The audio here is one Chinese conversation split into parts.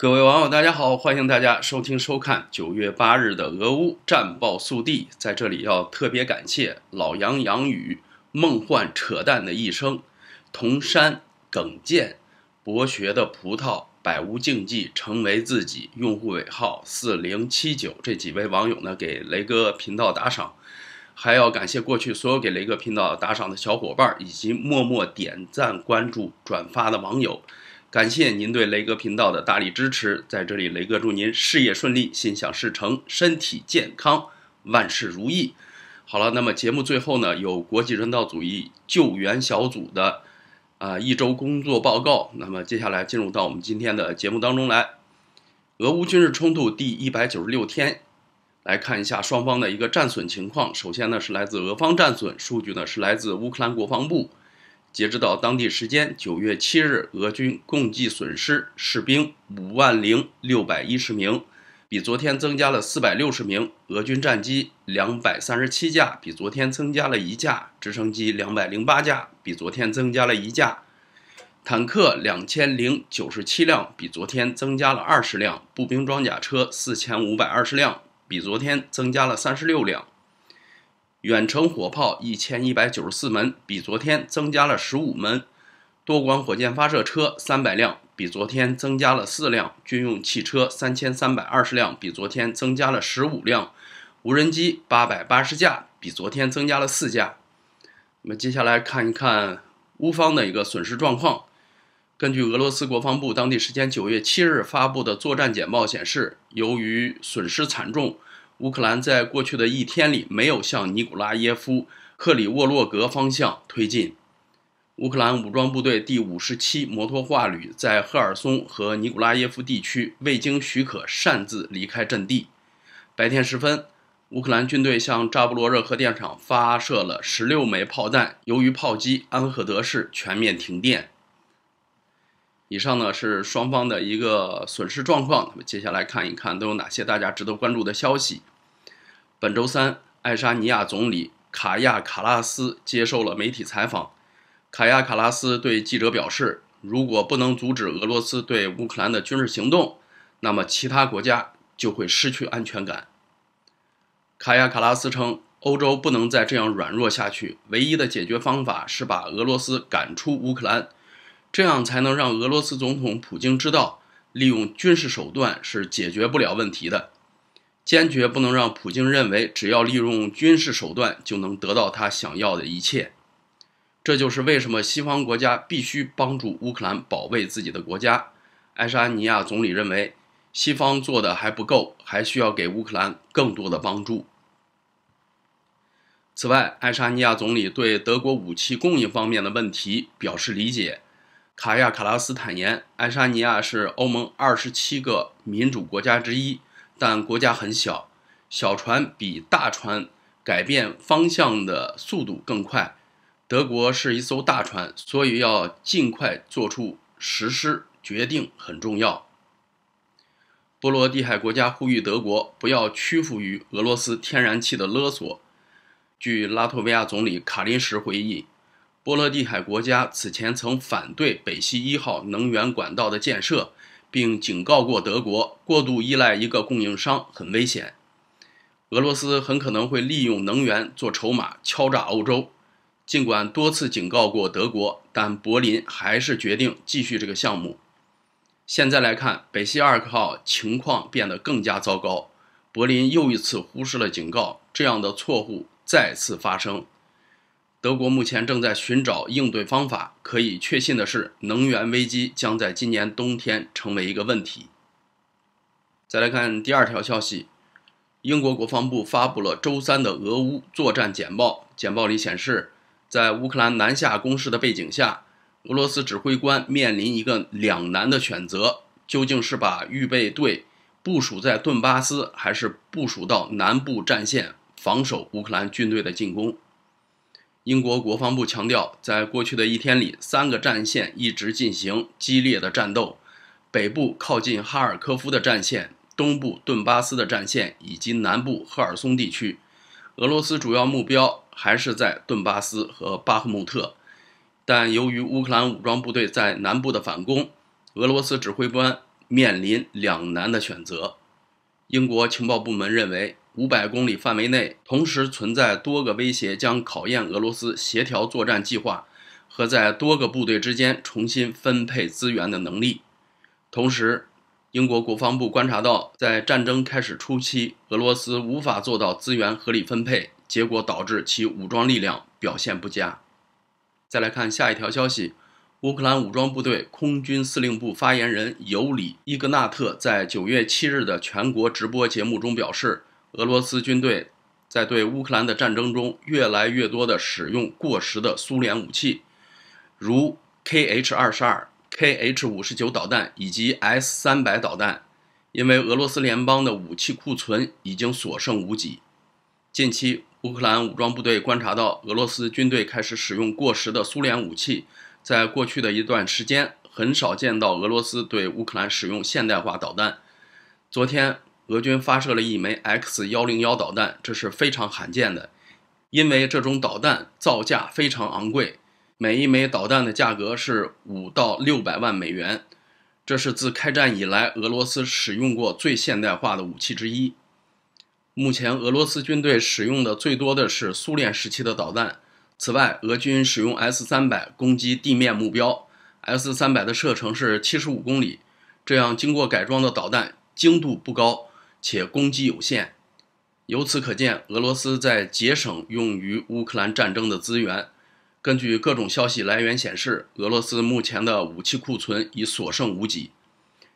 各位网友，大家好！欢迎大家收听收看九月八日的俄乌战报速递。在这里要特别感谢老杨、杨宇、梦幻、扯淡的一生、铜山、耿健、博学的葡萄、百无禁忌、成为自己用户尾号四零七九这几位网友呢，给雷哥频道打赏。还要感谢过去所有给雷哥频道打赏的小伙伴，以及默默点赞、关注、转发的网友。感谢您对雷哥频道的大力支持，在这里，雷哥祝您事业顺利、心想事成、身体健康、万事如意。好了，那么节目最后呢，有国际人道主义救援小组的啊一周工作报告。那么接下来进入到我们今天的节目当中来，俄乌军事冲突第一百九十六天，来看一下双方的一个战损情况。首先呢，是来自俄方战损数据呢，是来自乌克兰国防部。截止到当地时间九月七日，俄军共计损失士兵五万零六百一十名，比昨天增加了四百六十名；俄军战机两百三十七架，比昨天增加了一架；直升机两百零八架，比昨天增加了一架；坦克两千零九十七辆，比昨天增加了二十辆；步兵装甲车四千五百二十辆，比昨天增加了三十六辆。远程火炮一千一百九十四门，比昨天增加了十五门；多管火箭发射车三百辆，比昨天增加了四辆；军用汽车三千三百二十辆，比昨天增加了十五辆；无人机八百八十架，比昨天增加了四架。我们接下来看一看乌方的一个损失状况。根据俄罗斯国防部当地时间九月七日发布的作战简报显示，由于损失惨重。乌克兰在过去的一天里没有向尼古拉耶夫、克里沃洛格方向推进。乌克兰武装部队第五十七摩托化旅在赫尔松和尼古拉耶夫地区未经许可擅自离开阵地。白天时分，乌克兰军队向扎布罗热核电厂发射了十六枚炮弹。由于炮击，安赫德市全面停电。以上呢是双方的一个损失状况。那么接下来看一看都有哪些大家值得关注的消息。本周三，爱沙尼亚总理卡亚卡拉斯接受了媒体采访。卡亚卡拉斯对记者表示，如果不能阻止俄罗斯对乌克兰的军事行动，那么其他国家就会失去安全感。卡亚卡拉斯称，欧洲不能再这样软弱下去，唯一的解决方法是把俄罗斯赶出乌克兰。这样才能让俄罗斯总统普京知道，利用军事手段是解决不了问题的，坚决不能让普京认为只要利用军事手段就能得到他想要的一切。这就是为什么西方国家必须帮助乌克兰保卫自己的国家。爱沙尼亚总理认为，西方做的还不够，还需要给乌克兰更多的帮助。此外，爱沙尼亚总理对德国武器供应方面的问题表示理解。卡亚卡拉斯坦言，爱沙尼亚是欧盟二十七个民主国家之一，但国家很小，小船比大船改变方向的速度更快。德国是一艘大船，所以要尽快做出实施决定很重要。波罗的海国家呼吁德国不要屈服于俄罗斯天然气的勒索。据拉脱维亚总理卡林什回忆。波罗的海国家此前曾反对北溪一号能源管道的建设，并警告过德国，过度依赖一个供应商很危险。俄罗斯很可能会利用能源做筹码敲诈欧洲。尽管多次警告过德国，但柏林还是决定继续这个项目。现在来看，北溪二号情况变得更加糟糕，柏林又一次忽视了警告，这样的错误再次发生。德国目前正在寻找应对方法。可以确信的是，能源危机将在今年冬天成为一个问题。再来看第二条消息：英国国防部发布了周三的俄乌作战简报。简报里显示，在乌克兰南下攻势的背景下，俄罗斯指挥官面临一个两难的选择：究竟是把预备队部署在顿巴斯，还是部署到南部战线防守乌克兰军队的进攻？英国国防部强调，在过去的一天里，三个战线一直进行激烈的战斗：北部靠近哈尔科夫的战线、东部顿巴斯的战线以及南部赫尔松地区。俄罗斯主要目标还是在顿巴斯和巴赫穆特，但由于乌克兰武装部队在南部的反攻，俄罗斯指挥官面临两难的选择。英国情报部门认为。五百公里范围内同时存在多个威胁，将考验俄罗斯协调作战计划和在多个部队之间重新分配资源的能力。同时，英国国防部观察到，在战争开始初期，俄罗斯无法做到资源合理分配，结果导致其武装力量表现不佳。再来看下一条消息，乌克兰武装部队空军司令部发言人尤里·伊格纳特在九月七日的全国直播节目中表示。俄罗斯军队在对乌克兰的战争中，越来越多地使用过时的苏联武器，如 Kh 二十二、Kh 五十九导弹以及 S 三百导弹，因为俄罗斯联邦的武器库存已经所剩无几。近期，乌克兰武装部队观察到俄罗斯军队开始使用过时的苏联武器。在过去的一段时间，很少见到俄罗斯对乌克兰使用现代化导弹。昨天。俄军发射了一枚 X 幺零幺导弹，这是非常罕见的，因为这种导弹造价非常昂贵，每一枚导弹的价格是五到六百万美元。这是自开战以来俄罗斯使用过最现代化的武器之一。目前俄罗斯军队使用的最多的是苏联时期的导弹。此外，俄军使用 S 三百攻击地面目标，S 三百的射程是七十五公里，这样经过改装的导弹精度不高。且攻击有限，由此可见，俄罗斯在节省用于乌克兰战争的资源。根据各种消息来源显示，俄罗斯目前的武器库存已所剩无几。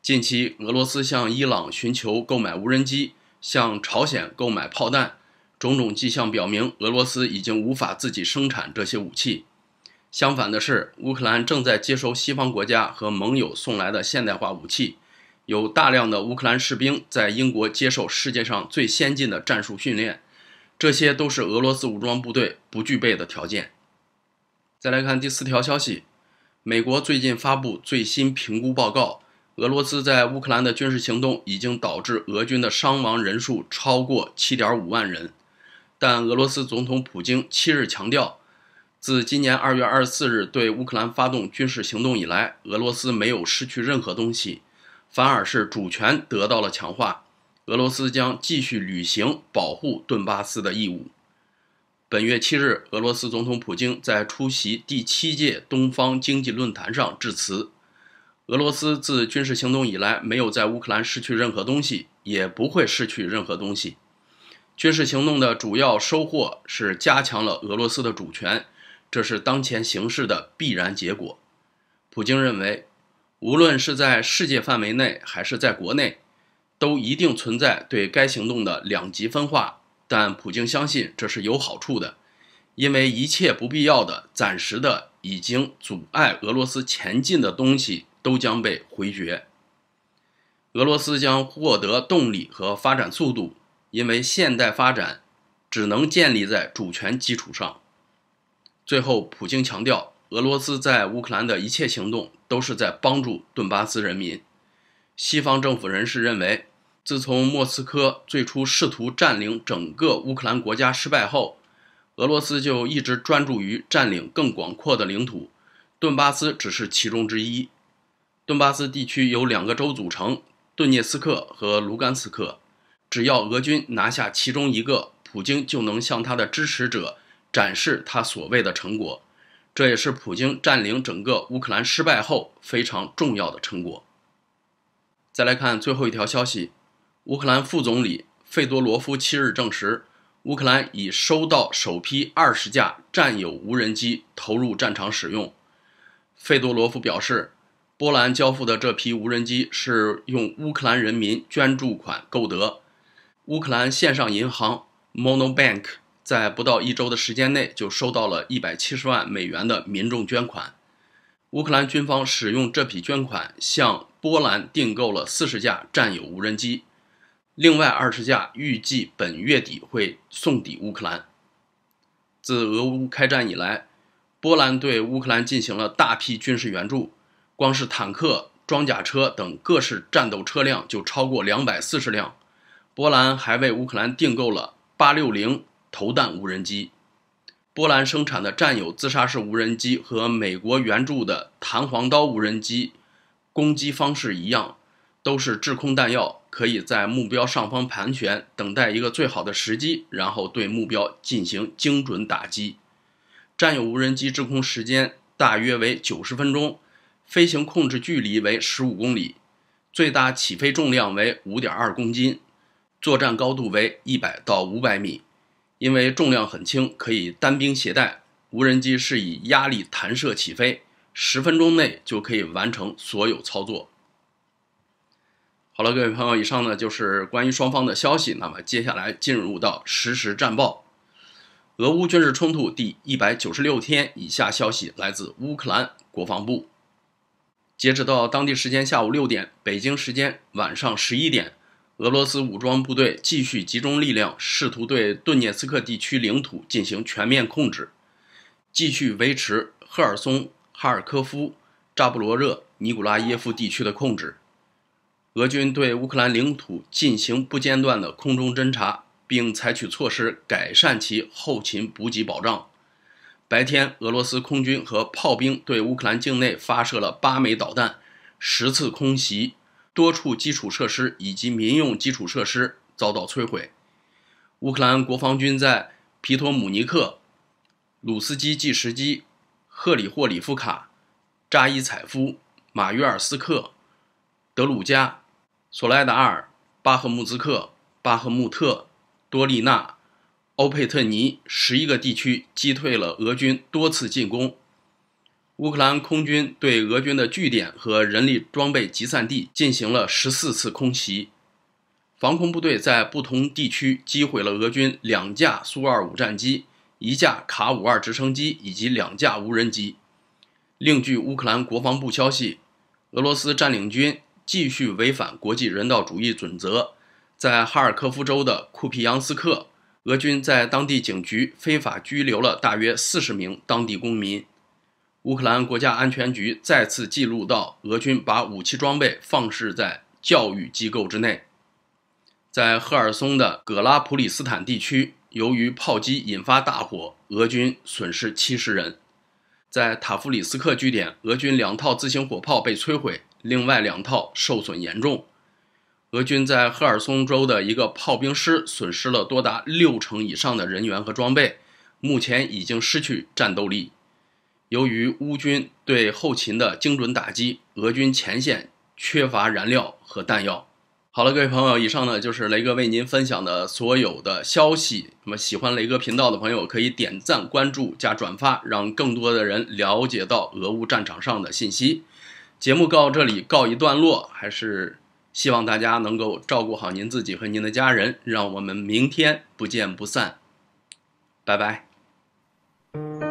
近期，俄罗斯向伊朗寻求购买无人机，向朝鲜购买炮弹，种种迹象表明，俄罗斯已经无法自己生产这些武器。相反的是，乌克兰正在接收西方国家和盟友送来的现代化武器。有大量的乌克兰士兵在英国接受世界上最先进的战术训练，这些都是俄罗斯武装部队不具备的条件。再来看第四条消息，美国最近发布最新评估报告，俄罗斯在乌克兰的军事行动已经导致俄军的伤亡人数超过七点五万人。但俄罗斯总统普京七日强调，自今年二月二十四日对乌克兰发动军事行动以来，俄罗斯没有失去任何东西。反而是主权得到了强化，俄罗斯将继续履行保护顿巴斯的义务。本月七日，俄罗斯总统普京在出席第七届东方经济论坛上致辞：“俄罗斯自军事行动以来没有在乌克兰失去任何东西，也不会失去任何东西。军事行动的主要收获是加强了俄罗斯的主权，这是当前形势的必然结果。”普京认为。无论是在世界范围内还是在国内，都一定存在对该行动的两极分化。但普京相信这是有好处的，因为一切不必要的、暂时的、已经阻碍俄罗斯前进的东西都将被回绝。俄罗斯将获得动力和发展速度，因为现代发展只能建立在主权基础上。最后，普京强调。俄罗斯在乌克兰的一切行动都是在帮助顿巴斯人民。西方政府人士认为，自从莫斯科最初试图占领整个乌克兰国家失败后，俄罗斯就一直专注于占领更广阔的领土，顿巴斯只是其中之一。顿巴斯地区由两个州组成：顿涅斯克和卢甘斯克。只要俄军拿下其中一个，普京就能向他的支持者展示他所谓的成果。这也是普京占领整个乌克兰失败后非常重要的成果。再来看最后一条消息：乌克兰副总理费多罗夫七日证实，乌克兰已收到首批二十架战有无人机投入战场使用。费多罗夫表示，波兰交付的这批无人机是用乌克兰人民捐助款购得。乌克兰线上银行 Monobank。在不到一周的时间内，就收到了一百七十万美元的民众捐款。乌克兰军方使用这笔捐款向波兰订购了四十架战友无人机，另外二十架预计本月底会送抵乌克兰。自俄乌开战以来，波兰对乌克兰进行了大批军事援助，光是坦克、装甲车等各式战斗车辆就超过两百四十辆。波兰还为乌克兰订购了八六零。投弹无人机，波兰生产的战友自杀式无人机和美国援助的弹簧刀无人机，攻击方式一样，都是制空弹药，可以在目标上方盘旋，等待一个最好的时机，然后对目标进行精准打击。占有无人机制空时间大约为九十分钟，飞行控制距离为十五公里，最大起飞重量为五点二公斤，作战高度为一百到五百米。因为重量很轻，可以单兵携带。无人机是以压力弹射起飞，十分钟内就可以完成所有操作。好了，各位朋友，以上呢就是关于双方的消息。那么接下来进入到实时战报：俄乌军事冲突第一百九十六天。以下消息来自乌克兰国防部。截止到当地时间下午六点，北京时间晚上十一点。俄罗斯武装部队继续集中力量，试图对顿涅茨克地区领土进行全面控制，继续维持赫尔松、哈尔科夫、扎布罗热、尼古拉耶夫地区的控制。俄军对乌克兰领土进行不间断的空中侦察，并采取措施改善其后勤补给保障。白天，俄罗斯空军和炮兵对乌克兰境内发射了八枚导弹，十次空袭。多处基础设施以及民用基础设施遭到摧毁。乌克兰国防军在皮托姆尼克、鲁斯基季什基、赫里霍里夫卡、扎伊采夫、马约尔斯克、德鲁加、索莱达尔、巴赫穆兹克、巴赫穆特、多利纳、欧佩特尼十一个地区击退了俄军多次进攻。乌克兰空军对俄军的据点和人力装备集散地进行了十四次空袭，防空部队在不同地区击毁了俄军两架苏 -25 战机、一架卡 -52 直升机以及两架无人机。另据乌克兰国防部消息，俄罗斯占领军继续违反国际人道主义准则，在哈尔科夫州的库皮扬斯克，俄军在当地警局非法拘留了大约四十名当地公民。乌克兰国家安全局再次记录到俄军把武器装备放置在教育机构之内。在赫尔松的格拉普里斯坦地区，由于炮击引发大火，俄军损失七十人。在塔夫里斯克据点，俄军两套自行火炮被摧毁，另外两套受损严重。俄军在赫尔松州的一个炮兵师损失了多达六成以上的人员和装备，目前已经失去战斗力。由于乌军对后勤的精准打击，俄军前线缺乏燃料和弹药。好了，各位朋友，以上呢就是雷哥为您分享的所有的消息。那么喜欢雷哥频道的朋友可以点赞、关注加转发，让更多的人了解到俄乌战场上的信息。节目到这里告一段落，还是希望大家能够照顾好您自己和您的家人。让我们明天不见不散，拜拜。